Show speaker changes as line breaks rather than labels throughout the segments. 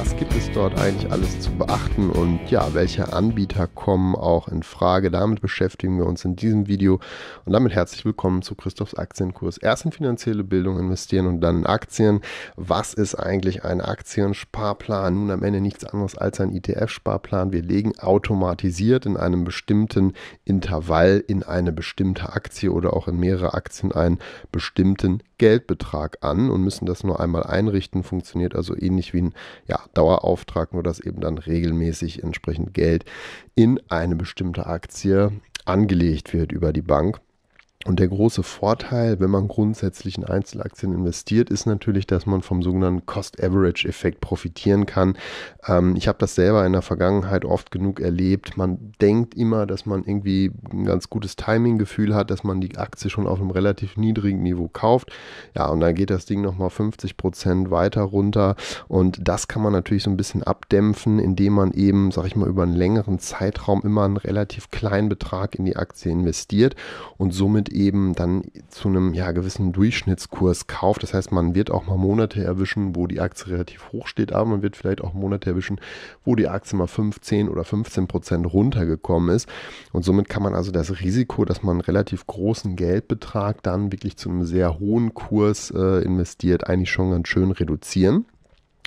was gibt es dort eigentlich alles zu beachten und ja, welche Anbieter kommen auch in Frage. Damit beschäftigen wir uns in diesem Video und damit herzlich willkommen zu Christophs Aktienkurs. Erst in finanzielle Bildung investieren und dann in Aktien. Was ist eigentlich ein Aktiensparplan? Nun am Ende nichts anderes als ein ETF-Sparplan. Wir legen automatisiert in einem bestimmten Intervall in eine bestimmte Aktie oder auch in mehrere Aktien einen bestimmten Geldbetrag an und müssen das nur einmal einrichten. Funktioniert also ähnlich wie ein ja, Dauerauftrag, nur dass eben dann regelmäßig entsprechend Geld in eine bestimmte Aktie angelegt wird über die Bank. Und der große Vorteil, wenn man grundsätzlich in Einzelaktien investiert, ist natürlich, dass man vom sogenannten Cost-Average-Effekt profitieren kann. Ähm, ich habe das selber in der Vergangenheit oft genug erlebt. Man denkt immer, dass man irgendwie ein ganz gutes Timing-Gefühl hat, dass man die Aktie schon auf einem relativ niedrigen Niveau kauft. Ja, und dann geht das Ding nochmal 50 Prozent weiter runter. Und das kann man natürlich so ein bisschen abdämpfen, indem man eben, sag ich mal, über einen längeren Zeitraum immer einen relativ kleinen Betrag in die Aktie investiert und somit und eben dann zu einem ja, gewissen Durchschnittskurs kauft. Das heißt, man wird auch mal Monate erwischen, wo die Aktie relativ hoch steht, aber man wird vielleicht auch Monate erwischen, wo die Aktie mal 15 oder 15 Prozent runtergekommen ist. Und somit kann man also das Risiko, dass man einen relativ großen Geldbetrag dann wirklich zu einem sehr hohen Kurs äh, investiert, eigentlich schon ganz schön reduzieren.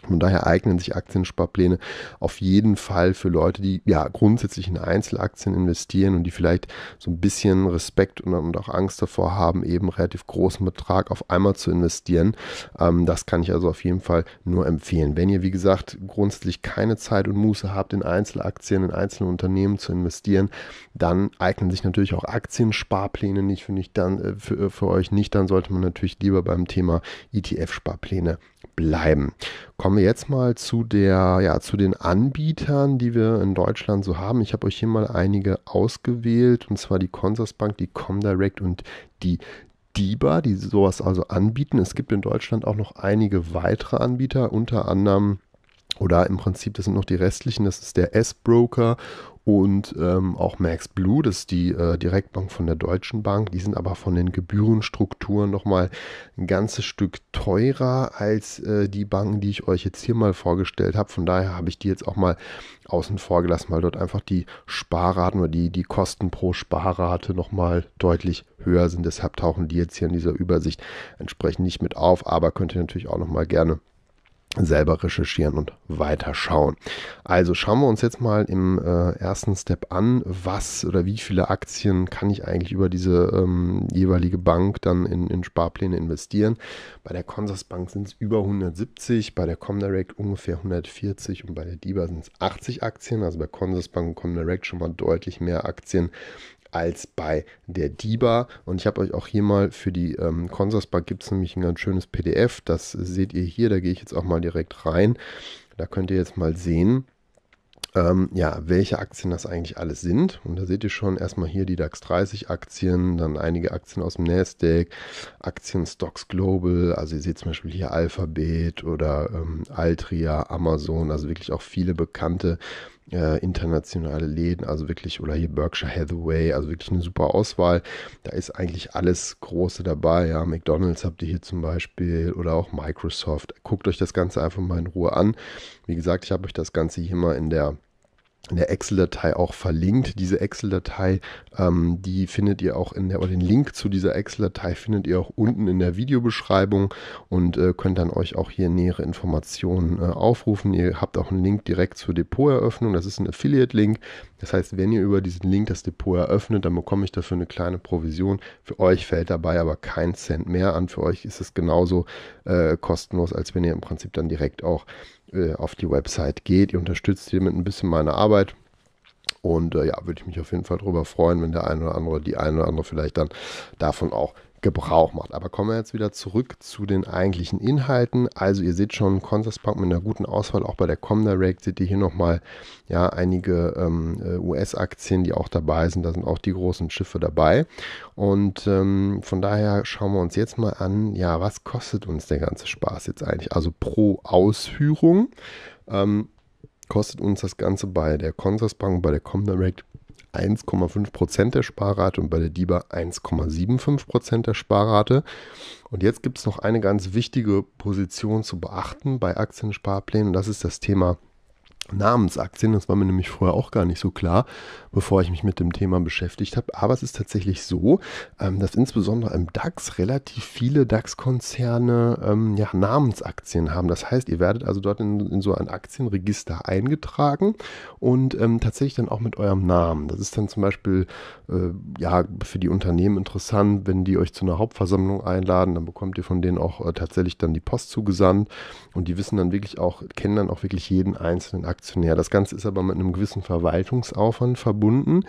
Von daher eignen sich Aktiensparpläne auf jeden Fall für Leute, die ja grundsätzlich in Einzelaktien investieren und die vielleicht so ein bisschen Respekt und, und auch Angst davor haben, eben relativ großen Betrag auf einmal zu investieren. Ähm, das kann ich also auf jeden Fall nur empfehlen. Wenn ihr, wie gesagt, grundsätzlich keine Zeit und Muße habt, in Einzelaktien, in einzelne Unternehmen zu investieren, dann eignen sich natürlich auch Aktiensparpläne nicht für, nicht dann, äh, für, äh, für euch nicht. Dann sollte man natürlich lieber beim Thema ETF-Sparpläne bleiben. Kommen wir jetzt mal zu der, ja, zu den Anbietern, die wir in Deutschland so haben. Ich habe euch hier mal einige ausgewählt, und zwar die Consorsbank, die Comdirect und die DIBA, die sowas also anbieten. Es gibt in Deutschland auch noch einige weitere Anbieter, unter anderem oder im Prinzip, das sind noch die restlichen, das ist der S-Broker und ähm, auch Max Blue, das ist die äh, Direktbank von der Deutschen Bank. Die sind aber von den Gebührenstrukturen nochmal ein ganzes Stück teurer als äh, die Banken, die ich euch jetzt hier mal vorgestellt habe. Von daher habe ich die jetzt auch mal außen vor gelassen, weil dort einfach die Sparraten oder die, die Kosten pro Sparrate nochmal deutlich höher sind. Deshalb tauchen die jetzt hier in dieser Übersicht entsprechend nicht mit auf, aber könnt ihr natürlich auch nochmal gerne selber recherchieren und weiterschauen. Also schauen wir uns jetzt mal im äh, ersten Step an, was oder wie viele Aktien kann ich eigentlich über diese ähm, jeweilige Bank dann in, in Sparpläne investieren. Bei der Consorsbank sind es über 170, bei der Comdirect ungefähr 140 und bei der DIBA sind es 80 Aktien. Also bei Consorsbank und Comdirect schon mal deutlich mehr Aktien als bei der DIBA. Und ich habe euch auch hier mal für die ähm, Consorsbar gibt es nämlich ein ganz schönes PDF. Das seht ihr hier, da gehe ich jetzt auch mal direkt rein. Da könnt ihr jetzt mal sehen, ähm, ja, welche Aktien das eigentlich alles sind. Und da seht ihr schon erstmal hier die DAX 30 Aktien, dann einige Aktien aus dem Nasdaq, Aktien Stocks Global, also ihr seht zum Beispiel hier Alphabet oder ähm, Altria, Amazon, also wirklich auch viele bekannte äh, internationale Läden, also wirklich, oder hier Berkshire Hathaway, also wirklich eine super Auswahl. Da ist eigentlich alles Große dabei. Ja, McDonalds habt ihr hier zum Beispiel oder auch Microsoft. Guckt euch das Ganze einfach mal in Ruhe an. Wie gesagt, ich habe euch das Ganze hier mal in der in der Excel-Datei auch verlinkt. Diese Excel-Datei, ähm, die findet ihr auch in der, oder den Link zu dieser Excel-Datei findet ihr auch unten in der Videobeschreibung und äh, könnt dann euch auch hier nähere Informationen äh, aufrufen. Ihr habt auch einen Link direkt zur Depoteröffnung. Das ist ein Affiliate-Link. Das heißt, wenn ihr über diesen Link das Depot eröffnet, dann bekomme ich dafür eine kleine Provision. Für euch fällt dabei aber kein Cent mehr an. Für euch ist es genauso äh, kostenlos, als wenn ihr im Prinzip dann direkt auch äh, auf die Website geht. Ihr unterstützt hiermit ein bisschen meine Arbeit. Und äh, ja, würde ich mich auf jeden Fall darüber freuen, wenn der eine oder andere, die eine oder andere vielleicht dann davon auch Gebrauch macht. Aber kommen wir jetzt wieder zurück zu den eigentlichen Inhalten. Also ihr seht schon, Consorsbank mit einer guten Auswahl, auch bei der Comdirect seht ihr hier nochmal ja, einige ähm, äh, US-Aktien, die auch dabei sind. Da sind auch die großen Schiffe dabei. Und ähm, von daher schauen wir uns jetzt mal an, ja, was kostet uns der ganze Spaß jetzt eigentlich? Also pro Ausführung ähm, kostet uns das Ganze bei der Consorsbank, bei der Comdirect 1,5 Prozent der Sparrate und bei der DIBA 1,75 Prozent der Sparrate. Und jetzt gibt es noch eine ganz wichtige Position zu beachten bei Aktiensparplänen und das ist das Thema Namensaktien. Das war mir nämlich vorher auch gar nicht so klar, bevor ich mich mit dem Thema beschäftigt habe. Aber es ist tatsächlich so, ähm, dass insbesondere im DAX relativ viele DAX-Konzerne ähm, ja, Namensaktien haben. Das heißt, ihr werdet also dort in, in so ein Aktienregister eingetragen und ähm, tatsächlich dann auch mit eurem Namen. Das ist dann zum Beispiel äh, ja, für die Unternehmen interessant, wenn die euch zu einer Hauptversammlung einladen, dann bekommt ihr von denen auch äh, tatsächlich dann die Post zugesandt und die wissen dann wirklich auch, kennen dann auch wirklich jeden einzelnen Aktienregister aktionär. Das Ganze ist aber mit einem gewissen Verwaltungsaufwand verbunden.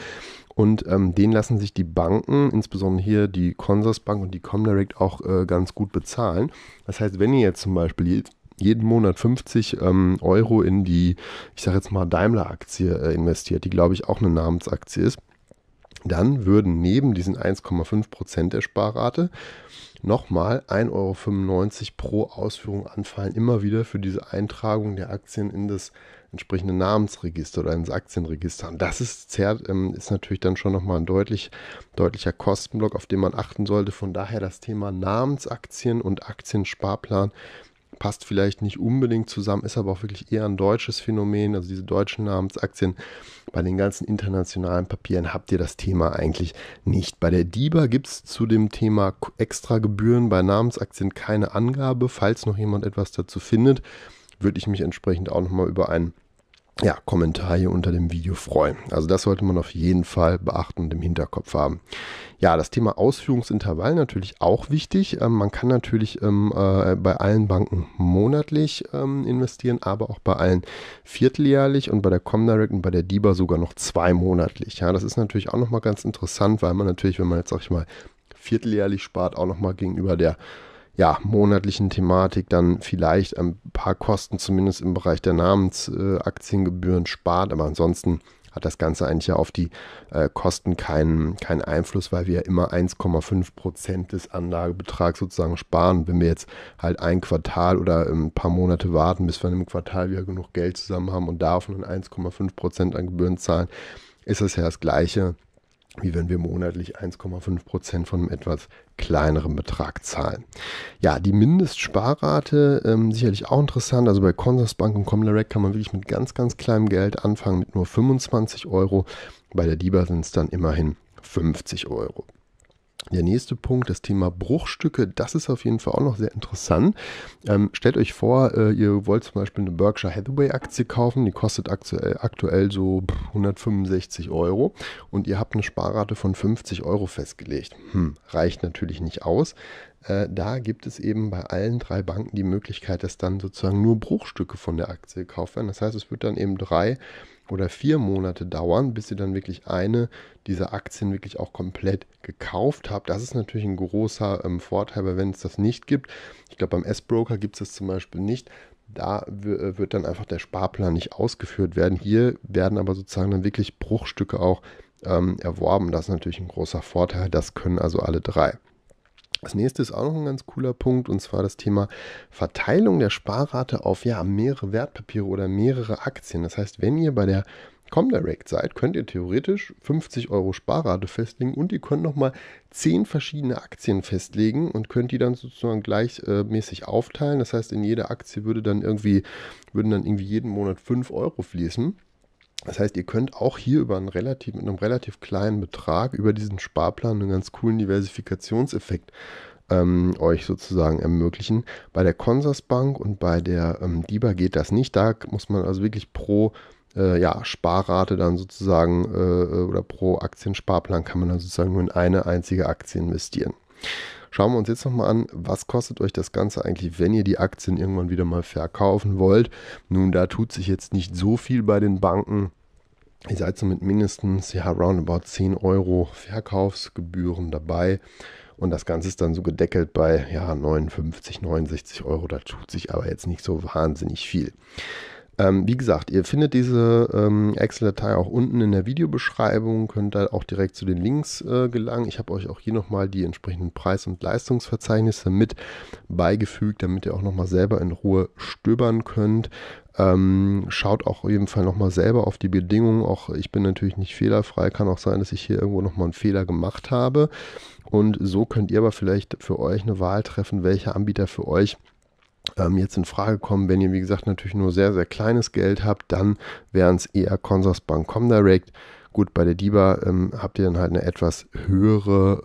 Und ähm, den lassen sich die Banken, insbesondere hier die Consorsbank und die Comdirect, auch äh, ganz gut bezahlen. Das heißt, wenn ihr jetzt zum Beispiel jeden Monat 50 ähm, Euro in die, ich sage jetzt mal, Daimler-Aktie äh, investiert, die glaube ich auch eine Namensaktie ist, dann würden neben diesen 1,5% der Sparrate nochmal 1,95 Euro pro Ausführung anfallen, immer wieder für diese Eintragung der Aktien in das entsprechende Namensregister oder ins Aktienregister. Und das ist, zerrt, ähm, ist natürlich dann schon nochmal ein deutlich, deutlicher Kostenblock, auf den man achten sollte. Von daher das Thema Namensaktien und Aktiensparplan passt vielleicht nicht unbedingt zusammen, ist aber auch wirklich eher ein deutsches Phänomen. Also diese deutschen Namensaktien. Bei den ganzen internationalen Papieren habt ihr das Thema eigentlich nicht. Bei der DIBA gibt es zu dem Thema extra Gebühren bei Namensaktien keine Angabe. Falls noch jemand etwas dazu findet, würde ich mich entsprechend auch nochmal über einen ja, Kommentar hier unter dem Video freuen. Also das sollte man auf jeden Fall beachten und im Hinterkopf haben. Ja, das Thema Ausführungsintervall natürlich auch wichtig. Ähm, man kann natürlich ähm, äh, bei allen Banken monatlich ähm, investieren, aber auch bei allen vierteljährlich und bei der Comdirect und bei der DIBA sogar noch zweimonatlich. Ja, das ist natürlich auch nochmal ganz interessant, weil man natürlich, wenn man jetzt, sag ich mal, vierteljährlich spart, auch nochmal gegenüber der ja, monatlichen Thematik dann vielleicht ein paar Kosten zumindest im Bereich der Namensaktiengebühren äh, spart. Aber ansonsten hat das Ganze eigentlich ja auf die äh, Kosten keinen, keinen Einfluss, weil wir ja immer 1,5 Prozent des Anlagebetrags sozusagen sparen. Wenn wir jetzt halt ein Quartal oder ein ähm, paar Monate warten, bis wir in einem Quartal wieder genug Geld zusammen haben und davon 1,5 Prozent an Gebühren zahlen, ist das ja das Gleiche wie wenn wir monatlich 1,5 Prozent von einem etwas kleineren Betrag zahlen. Ja, die Mindestsparrate ähm, sicherlich auch interessant. Also bei Consorsbank und Comdirect kann man wirklich mit ganz, ganz kleinem Geld anfangen, mit nur 25 Euro. Bei der DIBA sind es dann immerhin 50 Euro. Der nächste Punkt, das Thema Bruchstücke, das ist auf jeden Fall auch noch sehr interessant. Ähm, stellt euch vor, äh, ihr wollt zum Beispiel eine Berkshire Hathaway Aktie kaufen, die kostet aktuell, aktuell so 165 Euro und ihr habt eine Sparrate von 50 Euro festgelegt. Hm, reicht natürlich nicht aus. Äh, da gibt es eben bei allen drei Banken die Möglichkeit, dass dann sozusagen nur Bruchstücke von der Aktie gekauft werden. Das heißt, es wird dann eben drei oder vier Monate dauern, bis ihr dann wirklich eine dieser Aktien wirklich auch komplett gekauft habt. Das ist natürlich ein großer ähm, Vorteil, weil wenn es das nicht gibt, ich glaube beim S-Broker gibt es das zum Beispiel nicht, da äh, wird dann einfach der Sparplan nicht ausgeführt werden. Hier werden aber sozusagen dann wirklich Bruchstücke auch ähm, erworben. Das ist natürlich ein großer Vorteil. Das können also alle drei. Das nächste ist auch noch ein ganz cooler Punkt und zwar das Thema Verteilung der Sparrate auf ja, mehrere Wertpapiere oder mehrere Aktien. Das heißt, wenn ihr bei der Comdirect seid, könnt ihr theoretisch 50 Euro Sparrate festlegen und ihr könnt nochmal 10 verschiedene Aktien festlegen und könnt die dann sozusagen gleichmäßig äh, aufteilen. Das heißt, in jede Aktie würde dann irgendwie, würden dann irgendwie jeden Monat 5 Euro fließen. Das heißt, ihr könnt auch hier über einen relativ, mit einem relativ kleinen Betrag über diesen Sparplan einen ganz coolen Diversifikationseffekt ähm, euch sozusagen ermöglichen. Bei der Consorsbank und bei der ähm, DIBA geht das nicht. Da muss man also wirklich pro äh, ja, Sparrate dann sozusagen äh, oder pro Aktiensparplan kann man dann sozusagen nur in eine einzige Aktie investieren. Schauen wir uns jetzt nochmal an, was kostet euch das Ganze eigentlich, wenn ihr die Aktien irgendwann wieder mal verkaufen wollt. Nun, da tut sich jetzt nicht so viel bei den Banken. Ihr seid so mit mindestens, ja, roundabout 10 Euro Verkaufsgebühren dabei. Und das Ganze ist dann so gedeckelt bei ja, 59, 69 Euro. Da tut sich aber jetzt nicht so wahnsinnig viel. Ähm, wie gesagt, ihr findet diese ähm, Excel-Datei auch unten in der Videobeschreibung, könnt da auch direkt zu den Links äh, gelangen. Ich habe euch auch hier nochmal die entsprechenden Preis- und Leistungsverzeichnisse mit beigefügt, damit ihr auch nochmal selber in Ruhe stöbern könnt. Ähm, schaut auch auf jeden Fall nochmal selber auf die Bedingungen. Auch ich bin natürlich nicht fehlerfrei. Kann auch sein, dass ich hier irgendwo nochmal einen Fehler gemacht habe. Und so könnt ihr aber vielleicht für euch eine Wahl treffen, welcher Anbieter für euch ähm, jetzt in Frage kommen. Wenn ihr, wie gesagt, natürlich nur sehr, sehr kleines Geld habt, dann wären es eher Consorsbank Comdirect. Gut, bei der DIBA ähm, habt ihr dann halt eine etwas höhere,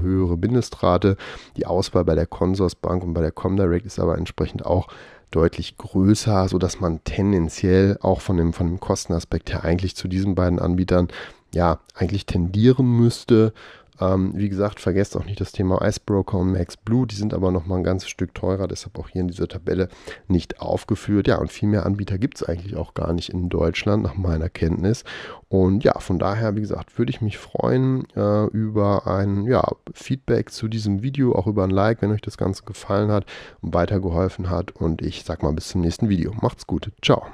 äh, höhere Bindestrate. Die Auswahl bei der Consorsbank und bei der Comdirect ist aber entsprechend auch deutlich größer, sodass man tendenziell auch von dem, von dem Kostenaspekt her eigentlich zu diesen beiden Anbietern ja eigentlich tendieren müsste. Ähm, wie gesagt, vergesst auch nicht das Thema Icebroker und Max Blue. Die sind aber noch mal ein ganzes Stück teurer, deshalb auch hier in dieser Tabelle nicht aufgeführt. Ja, und viel mehr Anbieter gibt es eigentlich auch gar nicht in Deutschland, nach meiner Kenntnis. Und ja, von daher, wie gesagt, würde ich mich freuen äh, über ein ja, Feedback zu diesem Video, auch über ein Like, wenn euch das Ganze gefallen hat und weitergeholfen hat. Und ich sag mal bis zum nächsten Video. Macht's gut. Ciao.